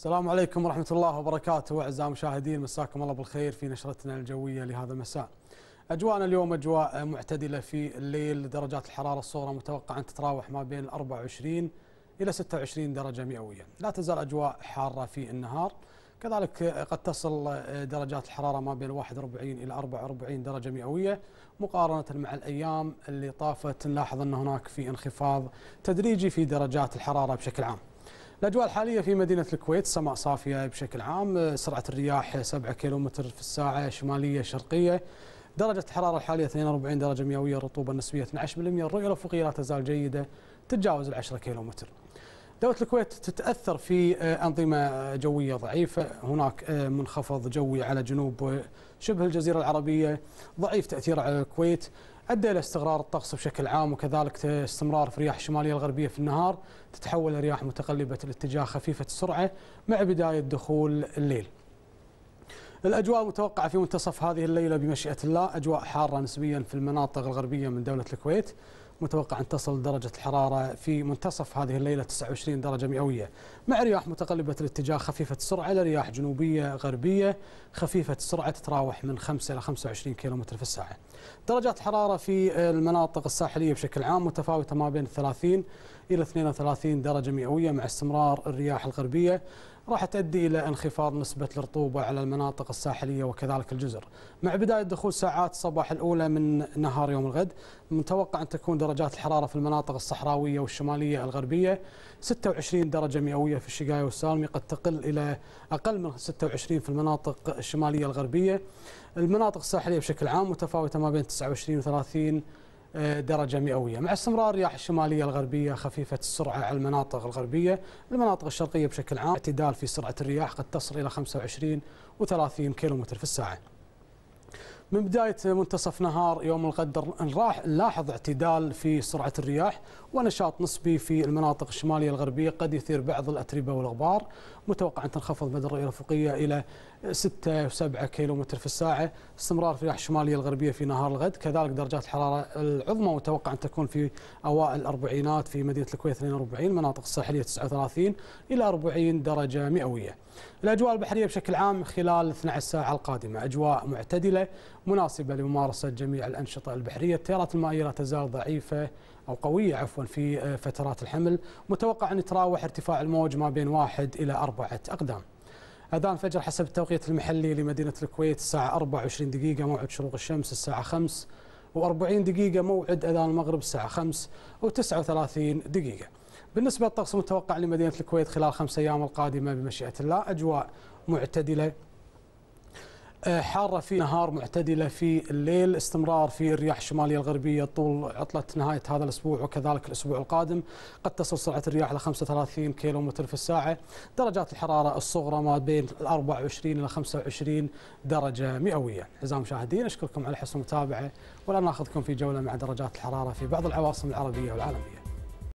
السلام عليكم ورحمة الله وبركاته أعزائي المشاهدين مساكم الله بالخير في نشرتنا الجوية لهذا المساء أجواءنا اليوم أجواء معتدلة في الليل درجات الحرارة الصورة متوقع أن تتراوح ما بين 24 إلى 26 درجة مئوية لا تزال أجواء حارة في النهار كذلك قد تصل درجات الحرارة ما بين 41 إلى 44 درجة مئوية مقارنة مع الأيام اللي طافت نلاحظ أن هناك في انخفاض تدريجي في درجات الحرارة بشكل عام الأجواء الحالية في مدينة الكويت سماء صافية بشكل عام سرعة الرياح 7 كيلومتر في الساعة شمالية شرقية درجة الحرارة الحالية 42 درجة مئوية الرطوبة النسبية 12% الرؤية الأفقية لا تزال جيدة تتجاوز ال 10 كيلومتر دولة الكويت تتأثر في آه، أنظمة جوية ضعيفة هناك آه، منخفض جوي على جنوب شبه الجزيرة العربية ضعيف تأثير على الكويت ادى الى استقرار الطقس بشكل عام وكذلك استمرار في الرياح الشماليه الغربيه في النهار تتحول رياح متقلبه الاتجاه خفيفه السرعه مع بدايه دخول الليل. الأجواء المتوقعه في منتصف هذه الليلة بمشيئة الله أجواء حارة نسبيا في المناطق الغربية من دولة الكويت متوقع أن تصل درجة الحرارة في منتصف هذه الليلة 29 درجة مئوية مع رياح متقلبة الاتجاه خفيفة السرعة إلى رياح جنوبية غربية خفيفة السرعة تتراوح من 5 إلى 25 كم في الساعة درجات الحرارة في المناطق الساحلية بشكل عام متفاوتة ما بين 30 إلى 32 درجة مئوية مع استمرار الرياح الغربية راح تؤدي إلى انخفاض نسبة الرطوبة على المناطق الساحلية وكذلك الجزر مع بداية دخول ساعات الصباح الأولى من نهار يوم الغد متوقع أن تكون درجات الحرارة في المناطق الصحراوية والشمالية الغربية 26 درجة مئوية في الشقاية والسالمي قد تقل إلى أقل من 26 في المناطق الشمالية الغربية المناطق الساحلية بشكل عام متفاوتة ما بين 29 و 30 آه، درجة مئوية مع استمرار الرياح الشمالية الغربية خفيفة السرعة على المناطق الغربية المناطق الشرقية بشكل عام اعتدال في سرعة الرياح قد تصل إلى 25 و30 كيلومتر في الساعة من بداية منتصف نهار يوم القدر راح نلاحظ اعتدال في سرعة الرياح ونشاط نسبي في المناطق الشمالية الغربية قد يثير بعض الأتربة والغبار متوقع أن تنخفض مدى الرؤية الأفقية إلى 6 و7 متر في الساعة استمرار في الرياح الشمالية الغربية في نهار الغد كذلك درجات الحرارة العظمى متوقع أن تكون في أوائل الأربعينات في مدينة الكويت 42 مناطق الساحلية 39 إلى 40 درجة مئوية الأجواء البحرية بشكل عام خلال 12 ساعة القادمة أجواء معتدلة مناسبة لممارسة جميع الأنشطة البحرية التيارات المائية لا تزال ضعيفة أو قوية عفوا في آه، فترات الحمل متوقع أن يتراوح ارتفاع الموج ما بين واحد إلى أربعة أقدام أذان فجر حسب التوقيت المحلي لمدينة الكويت الساعة 24 دقيقة موعد شروق الشمس الساعة 5 و40 دقيقة موعد أذان المغرب الساعة 5 و39 دقيقة بالنسبة للطقس المتوقع لمدينة الكويت خلال خمس أيام القادمة بمشيئة الله أجواء معتدلة آه، حارة في نهار معتدلة في الليل استمرار في الرياح الشمالية الغربية طول عطلة نهاية هذا الأسبوع وكذلك الأسبوع القادم قد تصل سرعة الرياح إلى 35 كيلو متر في الساعة درجات الحرارة الصغرى ما بين 24 إلى 25 درجة مئوية أعزائي المشاهدين أشكركم على حسن المتابعة ولا ناخذكم في جولة مع درجات الحرارة في بعض العواصم العربية والعالمية